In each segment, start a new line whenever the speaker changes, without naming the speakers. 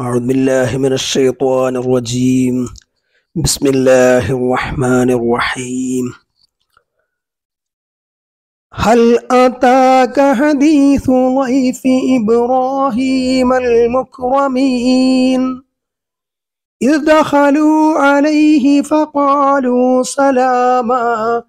أعوذ بالله من الشيطان الرجيم بسم الله الرحمن الرحيم هل أتاك حديث ضيف إبراهيم المكرمين إذ دخلوا عليه فقالوا سلاما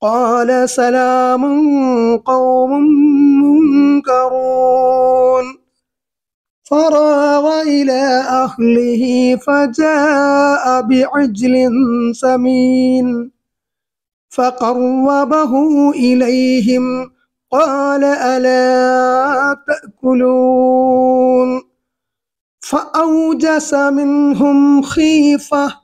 قال سلام قوم منكرون فراغ إلى أهله فجاء بعجل سمين فقربه إليهم قال ألا تأكلون فأوجس منهم خيفة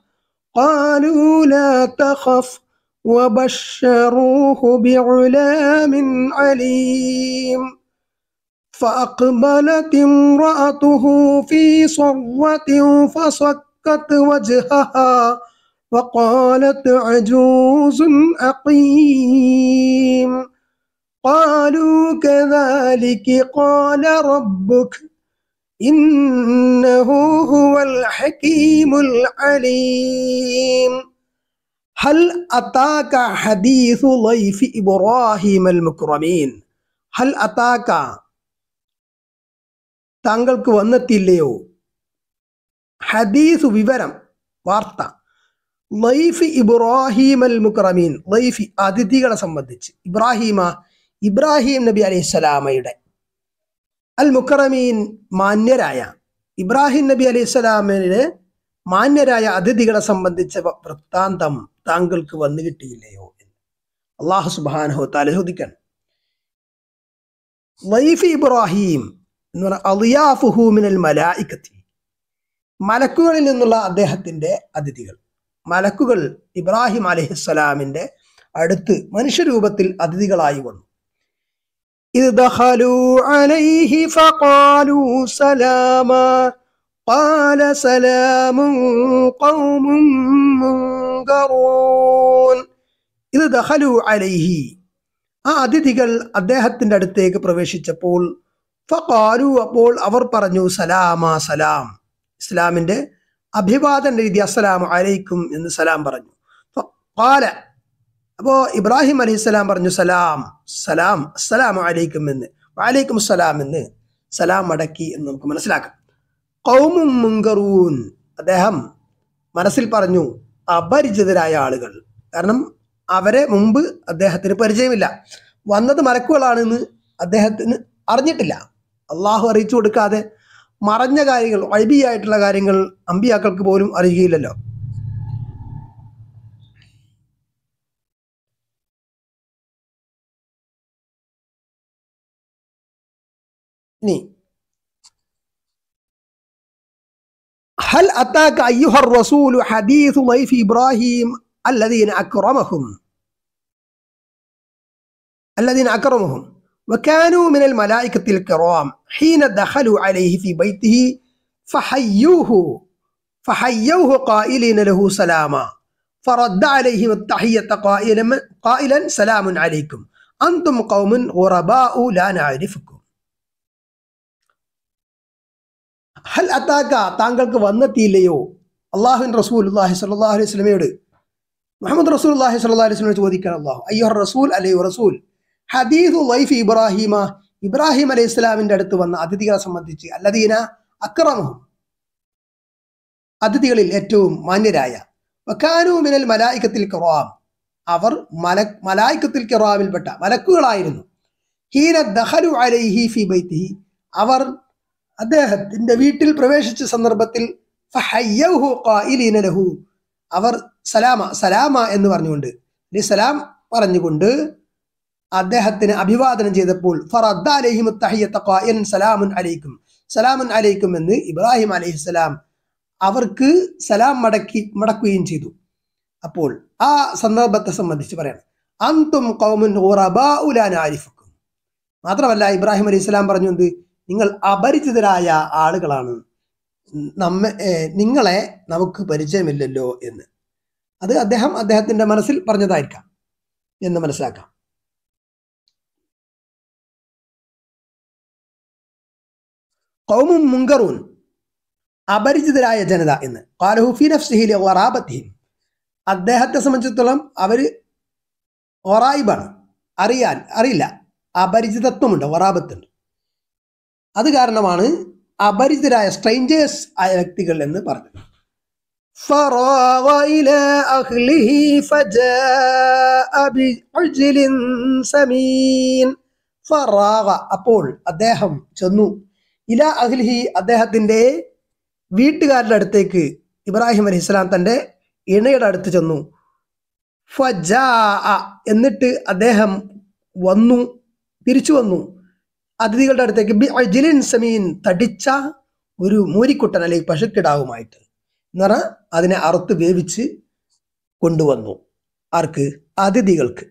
قالوا لا تخف وبشروه بعلام عليم فأقبلت امرأته في صرة فصكت وجهها وقالت عجوز أقيم قالوا كذلك قال ربك إنه هو الحكيم العليم هل أتاك حديث ضيف إبراهيم المكرمين هل أتاك താങ്കൾക്ക് വന്നെത്തിയില്ലയോ ഹദീസ് വിവരം വാർത്ത ലൈഫ് ഇബ്രാഹിം അൽ മുക്രമീൻ ലൈഫ് അതിഥികളെ സംബന്ധിച്ച് ഇബ്രാഹിമ ഇബ്രാഹിം നബി അലൈഹി സ്വലാമയുടെ അൽ മുക്രമീൻ മാന്യരായ ഇബ്രാഹിം നബി അലൈഹി സ്വലാമിന് മാന്യരായ അതിഥികളെ സംബന്ധിച്ച വൃത്താന്തം താങ്കൾക്ക് വന്നു കിട്ടിയില്ലയോ എന്ന് അള്ളാഹു സുബാനഹോ താലോദിക്കണം ലൈഫ് ഇബ്രാഹിം എന്ന് പറഞ്ഞാൽ ഫുഹൂമിനൽ മലായിക്കത്തി മലക്കുകളിൽ നിന്നുള്ള അദ്ദേഹത്തിൻ്റെ അതിഥികൾ മലക്കുകൾ ഇബ്രാഹിം അലഹിസ്സലാമിൻ്റെ അടുത്ത് മനുഷ്യരൂപത്തിൽ അതിഥികളായി വന്നു അലൈഹി ഫഖാലു സലാമ ഇത് ദഹലു അലൈഹി ആ അതിഥികൾ അദ്ദേഹത്തിൻ്റെ അടുത്തേക്ക് പ്രവേശിച്ചപ്പോൾ ഫാലു അപ്പോൾ അവർ പറഞ്ഞു സലാമ സലാം ഇസ്ലാമിന്റെ അഭിവാദന രീതി അസ്സലാം അലൈക്കും എന്ന് സലാം പറഞ്ഞു പാല അപ്പോൾ ഇബ്രാഹിം അലൈഹി സ്വലാം പറഞ്ഞു സലാം സലാം അസ്സലാം അലൈക്കും എന്ന് വാലൈക്കും സലാം എന്ന് സലാം മടക്കി എന്ന് നമുക്ക് മനസ്സിലാക്കാം കൗമും മുങ്കറൂൻ അദ്ദേഹം മനസ്സിൽ പറഞ്ഞു അപരിചിതരായ ആളുകൾ കാരണം അവരെ മുമ്പ് അദ്ദേഹത്തിന് പരിചയമില്ല വന്നത് മലക്കുകളാണെന്ന് അദ്ദേഹത്തിന് അറിഞ്ഞിട്ടില്ല അള്ളാഹു അറിയിച്ചു കൊടുക്കാതെ മറഞ്ഞ കാര്യങ്ങൾ വൈബിയായിട്ടുള്ള കാര്യങ്ങൾ അമ്പിയാക്കൾക്ക് പോലും അറിയുകയില്ലല്ലോ ഇനി ഹൽ അത്താക്ക് അയ്യുഹർ റസൂലു ഹദീസ് ലൈഫ് ഇബ്രാഹിം അല്ലദീൻ അക്രമഹും അല്ലദീൻ അക്രമഹും وكانوا من الملائكة الكرام حين دخلوا عليه في بيته فحيوه فحيوه قائلين له سلاما فرد عليهم التحية قائلا, قائلا سلام عليكم أنتم قوم غرباء لا نعرفكم ഹൽ الله താങ്കൾക്ക് വന്നെത്തിയില്ലയോ الله റസൂൽ الله സല്ലാ അലൈഹി സ്വലമയോട് മുഹമ്മദ് റസൂൽ الله സല്ലാ അലൈഹി സ്വലമയോട് ചോദിക്കണം അള്ളാഹു أيها الرسول عليه ورسول ഹദീദു ലൈഫ് ഇബ്രാഹിമ ഇബ്രാഹിം അലൈഹി ഇസ്ലാമിന്റെ അടുത്ത് വന്ന അതിഥികളെ സംബന്ധിച്ച് അല്ലദീന അക്രമു അതിഥികളിൽ ഏറ്റവും മാന്യരായ മിനൽ മലായിക്കത്തിൽ ഖുറാം അവർ മല മലായിക്കത്തിൽ ഖിറാവിൽപ്പെട്ട മലക്കുകളായിരുന്നു ഹീന ദഹലു അലൈഹി ഫി ബൈത്തിഹി അവർ അദ്ദേഹത്തിന്റെ വീട്ടിൽ പ്രവേശിച്ച സന്ദർഭത്തിൽ ലഹു അവർ സലാമ സലാമ എന്ന് പറഞ്ഞുകൊണ്ട് സലാം പറഞ്ഞുകൊണ്ട് അദ്ദേഹത്തിന് അഭിവാദനം ചെയ്തപ്പോൾ സലാമുൻ അലൈക്കും സലാമുൻ അലൈക്കും എന്ന് ഇബ്രാഹിം സ്വലാം അവർക്ക് സലാം മടക്കി മടക്കുകയും ചെയ്തു അപ്പോൾ ആ സന്ദർഭത്തെ സംബന്ധിച്ച് പറയണം അന്തും മാത്രമല്ല ഇബ്രാഹിം അലൈഹി സ്വലാം പറഞ്ഞു എന്ത് നിങ്ങൾ അപരിചിതരായ ആളുകളാണ് നമ്മെ നിങ്ങളെ നമുക്ക് പരിചയമില്ലല്ലോ എന്ന് അത് അദ്ദേഹം അദ്ദേഹത്തിന്റെ മനസ്സിൽ പറഞ്ഞതായിരിക്കാം എന്ന് മനസ്സിലാക്കാം കൗമും മുങ്കറൂൻ അപരിചിതരായ ജനത എന്ന് കാലഹുഫി നഫ്സിഹിലെ വറാബത്തിഹിം അദ്ദേഹത്തെ സംബന്ധിച്ചിടത്തോളം അവർ ഒറായിബാണ് അറിയാൻ അറിയില്ല അപരിചിതത്വമുണ്ട് ഒറാബത്തുണ്ട് അത് കാരണമാണ് അപരിചിതരായ സ്ട്രേഞ്ചേഴ്സ് ആയ വ്യക്തികൾ എന്ന് പറഞ്ഞത് سمين അപ്പോൾ അദ്ദേഹം ചെന്നു ഇല അഹ്ലിഹി അദ്ദേഹത്തിന്റെ വീട്ടുകാരുടെ അടുത്തേക്ക് ഇബ്രാഹിം അലി ഇസ്ലാം തൻ്റെ ഇണയുടെ അടുത്ത് ചെന്നു ഫജാ എന്നിട്ട് അദ്ദേഹം വന്നു തിരിച്ചു വന്നു അതിഥികളുടെ അടുത്തേക്ക് ബി അജിലിൻ സമീൻ തടിച്ച ഒരു മൂരിക്കുട്ടൻ അല്ലെങ്കിൽ പശുക്കിടാവുമായിട്ട് എന്ന് പറഞ്ഞാൽ അതിനെ അറുത്ത് വേവിച്ച് കൊണ്ടുവന്നു ആർക്ക് അതിഥികൾക്ക്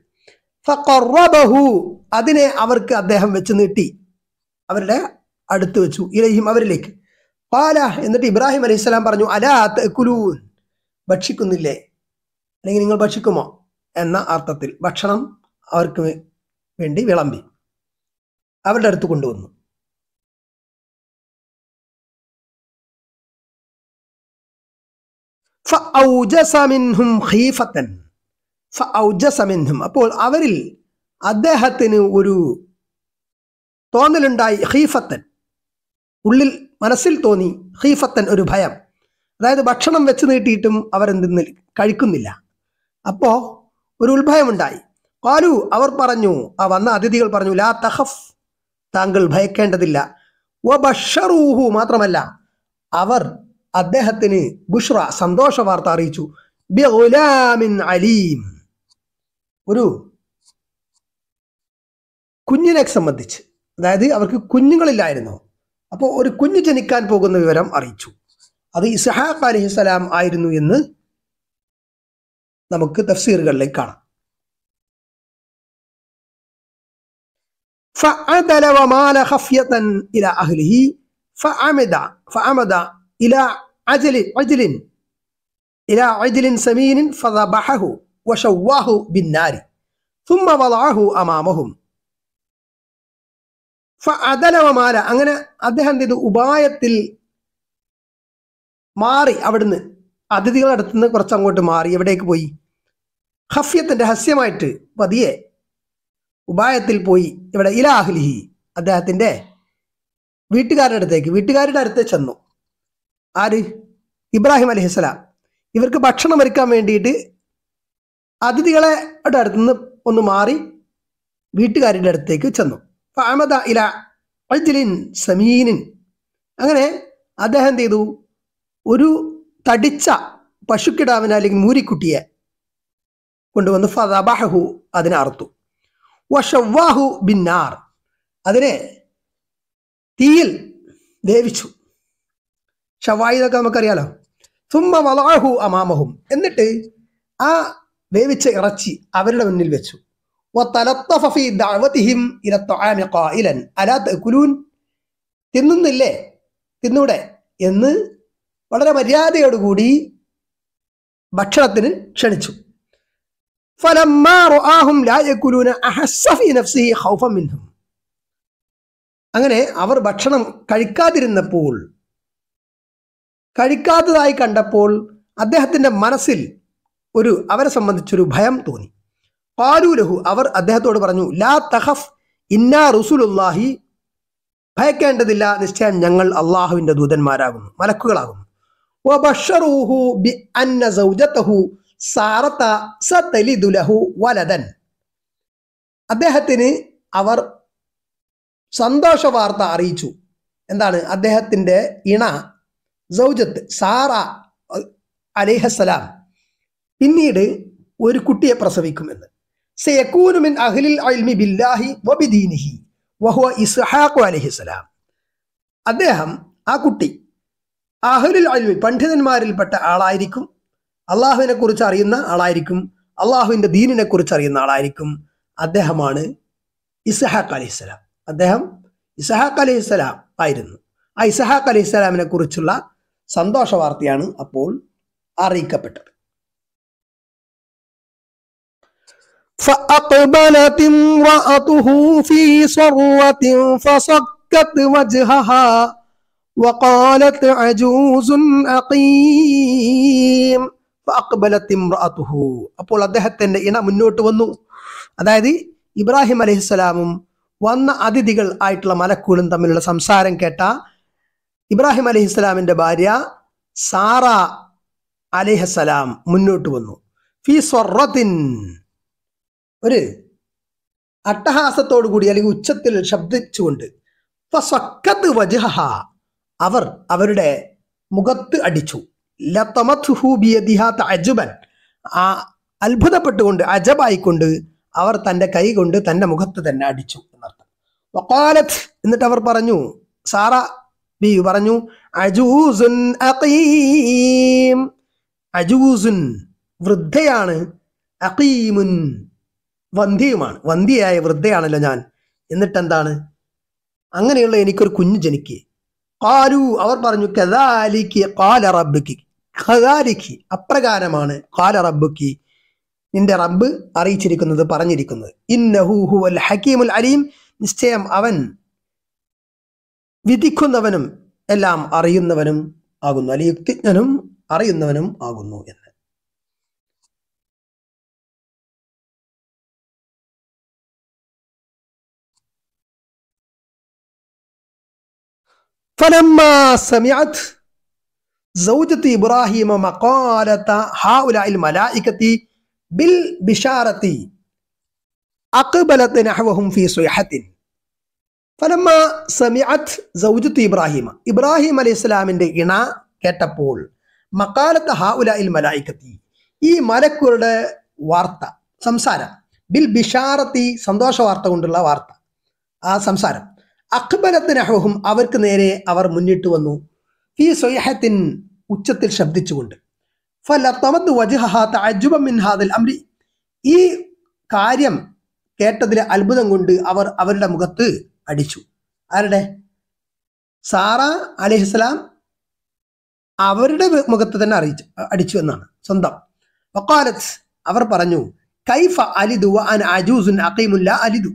ഫറബഹു അതിനെ അവർക്ക് അദ്ദേഹം വെച്ച് നീട്ടി അവരുടെ അടുത്തു വെച്ചു ഇലഹിം അവരിലേക്ക് പാല എന്നിട്ട് ഇബ്രാഹിം അലൈഹിസ്സലാം പറഞ്ഞു അലാ തക്കുലൂൻ ഭക്ഷിക്കുന്നില്ലേ അല്ലെങ്കിൽ നിങ്ങൾ ഭക്ഷിക്കുമോ എന്ന അർത്ഥത്തിൽ ഭക്ഷണം അവർക്ക് വേണ്ടി വിളമ്പി അവരുടെ അടുത്ത് കൊണ്ടുവന്നു അപ്പോൾ അവരിൽ അദ്ദേഹത്തിന് ഒരു തോന്നലുണ്ടായി ഹീഫത്തൻ ഉള്ളിൽ മനസ്സിൽ തോന്നി ഹീഫത്തൻ ഒരു ഭയം അതായത് ഭക്ഷണം വെച്ച് നീട്ടിയിട്ടും അവരെന്തിന്ന് കഴിക്കുന്നില്ല അപ്പോ ഒരു ഉത്ഭയമുണ്ടായി പാലു അവർ പറഞ്ഞു ആ വന്ന അതിഥികൾ പറഞ്ഞു ലാ തഹഫ് താങ്കൾ ഭയക്കേണ്ടതില്ല വ മാത്രമല്ല അവർ അദ്ദേഹത്തിന് ബുഷ്ര സന്തോഷ വാർത്ത അറിയിച്ചു അലീം ഒരു കുഞ്ഞിനെ സംബന്ധിച്ച് അതായത് അവർക്ക് കുഞ്ഞുങ്ങളില്ലായിരുന്നു അപ്പോൾ ഒരു കുഞ്ഞു ജനിക്കാൻ പോകുന്ന വിവരം അറിയിച്ചു അത് ഇസ്ഹാഖ് അലഹി സ്വലാം ആയിരുന്നു എന്ന് നമുക്ക് തഫ്സീറുകളിലേക്ക് കാണാം ും അതലവമാല അങ്ങനെ അദ്ദേഹം എന്ത് ചെയ്തു ഉപായത്തിൽ മാറി അവിടുന്ന് അതിഥികൾ അടുത്തുനിന്ന് കുറച്ച് അങ്ങോട്ട് മാറി എവിടേക്ക് പോയി ഹഫ്യത്തിൻ്റെ ഹസ്യമായിട്ട് പതിയെ ഉപായത്തിൽ പോയി ഇവിടെ ഇലാഹ്ലിഹി അദ്ദേഹത്തിന്റെ വീട്ടുകാരുടെ അടുത്തേക്ക് വീട്ടുകാരുടെ അടുത്ത് ചെന്നു ആര് ഇബ്രാഹിം അലഹിസ്സലാം ഇവർക്ക് ഭക്ഷണം ഒരുക്കാൻ വേണ്ടിയിട്ട് അതിഥികളെ അടുത്തുനിന്ന് ഒന്ന് മാറി വീട്ടുകാരുടെ അടുത്തേക്ക് ചെന്നു ഫഅമദ ഇല അജ്ലിൻ സമീനിൻ അങ്ങനെ അദ്ദേഹം എന്ത് ചെയ്തു ഒരു തടിച്ച പശുക്കിടാവിന അല്ലെങ്കിൽ മൂരിക്കുട്ടിയെ കൊണ്ടുവന്ന് ഫബാഹു അതിനെ അറുത്തു വഷവാഹു ബിന്നാർ അതിനെ തീയിൽ വേവിച്ചു ഷവായി എന്നൊക്കെ നമുക്കറിയാലോ തുമ്മ വലാഹു അമാമഹും എന്നിട്ട് ആ വേവിച്ച ഇറച്ചി അവരുടെ മുന്നിൽ വെച്ചു തിന്നുന്നില്ലേ തിന്നൂടെ എന്ന് വളരെ മര്യാദയോടുകൂടി ഭക്ഷണത്തിന് ക്ഷണിച്ചു അങ്ങനെ അവർ ഭക്ഷണം കഴിക്കാതിരുന്നപ്പോൾ കഴിക്കാത്തതായി കണ്ടപ്പോൾ അദ്ദേഹത്തിൻ്റെ മനസ്സിൽ ഒരു അവരെ സംബന്ധിച്ചൊരു ഭയം തോന്നി പാലുലഹു അവർ അദ്ദേഹത്തോട് പറഞ്ഞു ലാ തഹഫ് ഇന്നാ റുസുലുല്ലാഹി ഭയക്കേണ്ടതില്ല നിശ്ചയം ഞങ്ങൾ അള്ളാഹുവിന്റെ ദൂതന്മാരാകുന്നു മലക്കുകളാകുന്നു അദ്ദേഹത്തിന് അവർ സന്തോഷ വാർത്ത അറിയിച്ചു എന്താണ് അദ്ദേഹത്തിൻ്റെ ഇണ സൗജത്ത് സാറ അലേഹസലാം പിന്നീട് ഒരു കുട്ടിയെ പ്രസവിക്കുമെന്ന് വഹുവ അദ്ദേഹം ആ കുട്ടി അഹ്ലുൽ അൽമി പണ്ഡിതന്മാരിൽപ്പെട്ട ആളായിരിക്കും അള്ളാഹുവിനെ കുറിച്ച് അറിയുന്ന ആളായിരിക്കും അള്ളാഹുവിന്റെ ദീനിനെ കുറിച്ച് അറിയുന്ന ആളായിരിക്കും അദ്ദേഹമാണ് ഇസഹാഖ് അലഹിസ്സലാം അദ്ദേഹം ഇസഹാഖ് അലഹിസ്സലാം ആയിരുന്നു ആ ഇസഹാഖ് അലഹിസ്സലാമിനെ കുറിച്ചുള്ള സന്തോഷ വാർത്തയാണ് അപ്പോൾ അറിയിക്കപ്പെട്ടത് فأقبلت امرأته في صروة فصكت وجهها وقالت عجوز أقيم فأقبلت امرأته അപ്പോൾ അദ്ദേഹത്തിന്റെ ഇണ മുന്നോട്ട് വന്നു അതായത് ഇബ്രാഹിം അലഹിസ്സലാമും വന്ന അതിഥികൾ ആയിട്ടുള്ള മലക്കൂളും തമ്മിലുള്ള സംസാരം കേട്ട ഇബ്രാഹിം അലഹിസ്സലാമിന്റെ ഭാര്യ സാറ അലൈഹസലാം മുന്നോട്ട് വന്നു ഫി സ്വർറത്തിൻ ഒരു അട്ടഹാസത്തോടു കൂടി അല്ലെങ്കിൽ ഉച്ചത്തിൽ ശബ്ദിച്ചുകൊണ്ട് സ്വക്കത്ത് വജഹ അവർ അവരുടെ മുഖത്ത് അടിച്ചു അജുബൻ ആ അത്ഭുതപ്പെട്ടുകൊണ്ട് അജബായിക്കൊണ്ട് അവർ തൻ്റെ കൈ കൊണ്ട് തൻ്റെ മുഖത്ത് തന്നെ അടിച്ചു എന്നർത്ഥം വക്കാലത്ത് എന്നിട്ട് അവർ പറഞ്ഞു സാറ ബി പറഞ്ഞു അജൂസുൻ അജൂസുൻ വൃദ്ധയാണ് അഖീമുൻ വന്ധ്യയുമാണ് വന്ധ്യയായ വൃദ്ധയാണല്ലോ ഞാൻ എന്നിട്ടെന്താണ് അങ്ങനെയുള്ള എനിക്കൊരു കുഞ്ഞ് ജനിക്കേ കാലു അവർ പറഞ്ഞു കഥാലിക്ക് കാല റബ്ബിക്ക് ഖദാലിക്ക് അപ്രകാരമാണ് കാല റബ്ബിക്ക് നിന്റെ റബ്ബ് അറിയിച്ചിരിക്കുന്നത് പറഞ്ഞിരിക്കുന്നത് ഇന്നഹൂഹു അൽ ഹക്കീമുൽ അലീം നിശ്ചയം അവൻ വിധിക്കുന്നവനും എല്ലാം അറിയുന്നവനും ആകുന്നു അല്ലെ യുക്തിജ്ഞനും അറിയുന്നവനും ആകുന്നു എന്ന് സൗജത്ത് ഇബ്രാഹിമ മക്കാലത്ത ഹാഉലായിൽ മലായിക്കത്തി ബിൽ ബിഷാറത്തി അക്ബലത്ത് നഹ്വഹും ഫി സുഹത്തിൻ ഫലമ്മ സമിഅത്ത് സൗജത്ത് ഇബ്രാഹിമ ഇബ്രാഹിം അലൈഹി ഇസ്ലാമിൻ്റെ ഇണ കേട്ടപ്പോൾ മക്കാലത്ത് ഹാഉലായിൽ മലായിക്കത്തി ഈ മലക്കുകളുടെ വാർത്ത സംസാരം ബിൽ ബിഷാറത്തി സന്തോഷ വാർത്ത കൊണ്ടുള്ള വാർത്ത ആ സംസാരം അക്ബലത്തിനഹും അവർക്ക് നേരെ അവർ മുന്നിട്ട് വന്നു ഈ സ്വയഹത്തിൻ ഉച്ചത്തിൽ ശബ്ദിച്ചുകൊണ്ട് മിൻ ഹാദൽ അംരി ഈ കാര്യം കേട്ടതിലെ അത്ഭുതം കൊണ്ട് അവർ അവരുടെ മുഖത്ത് അടിച്ചു ആരുടെ സാറ അലിഹിസ്ലാം അവരുടെ മുഖത്ത് തന്നെ അറിയിച്ചു അടിച്ചു എന്നാണ് സ്വന്തം അവർ പറഞ്ഞു കൈഫ അലിദു അൻ അജൂസുൻ അലിദു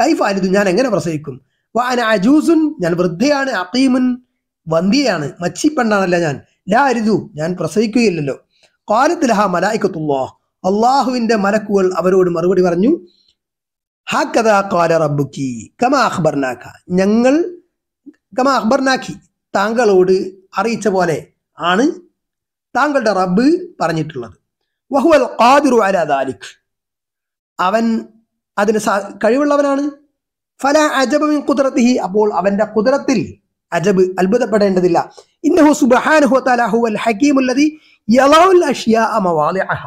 കൈഫ അലിദു ഞാൻ എങ്ങനെ പ്രസവിക്കും വാന അജൂസുൻ ഞാൻ വൃദ്ധയാണ് അക്കീമുൻ മച്ചി മച്ചിപ്പെണ്ണാണല്ല ഞാൻ ലാ അരുതു ഞാൻ പ്രസവിക്കുകയില്ലല്ലോ ഹാ മലായിക്കത്തുള്ളോ അള്ളാഹുവിന്റെ മലക്കുകൾ അവരോട് മറുപടി പറഞ്ഞു ഹാ കഥാ കാല റബ്ബുക്കി കമ ഞങ്ങൾ കമാ അഖ്ബർനാക്കി താങ്കളോട് അറിയിച്ച പോലെ ആണ് താങ്കളുടെ റബ്ബ് പറഞ്ഞിട്ടുള്ളത് വഹുവൽ ഖാദിറു അല ദാലിഖ് അവൻ അതിന് കഴിവുള്ളവനാണ് ഫല അജബിൻ കുതിരത്തിഹി അപ്പോൾ അവന്റെ കുതിരത്തിൽ അജബ് അത്ഭുതപ്പെടേണ്ടതില്ല ഇന്നഹു സുബ്ഹാനഹു തആല ഹുവൽ ഹകീമുല്ലദി യളൗൽ അഷ്യാ മവാളിഅഹ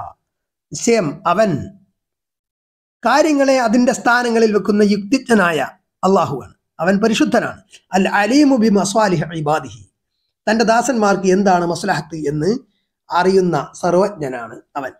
നിശ്ചയം അവൻ കാര്യങ്ങളെ അതിന്റെ സ്ഥാനങ്ങളിൽ വെക്കുന്ന യുക്തിജ്ഞനായ അള്ളാഹുവാണ് അവൻ പരിശുദ്ധനാണ് അൽ അലീമു ബി മസ്വാലിഹ ഇബാദിഹി തന്റെ ദാസന്മാർക്ക് എന്താണ് മസ്ലഹത്ത് എന്ന് അറിയുന്ന സർവജ്ഞനാണ് അവൻ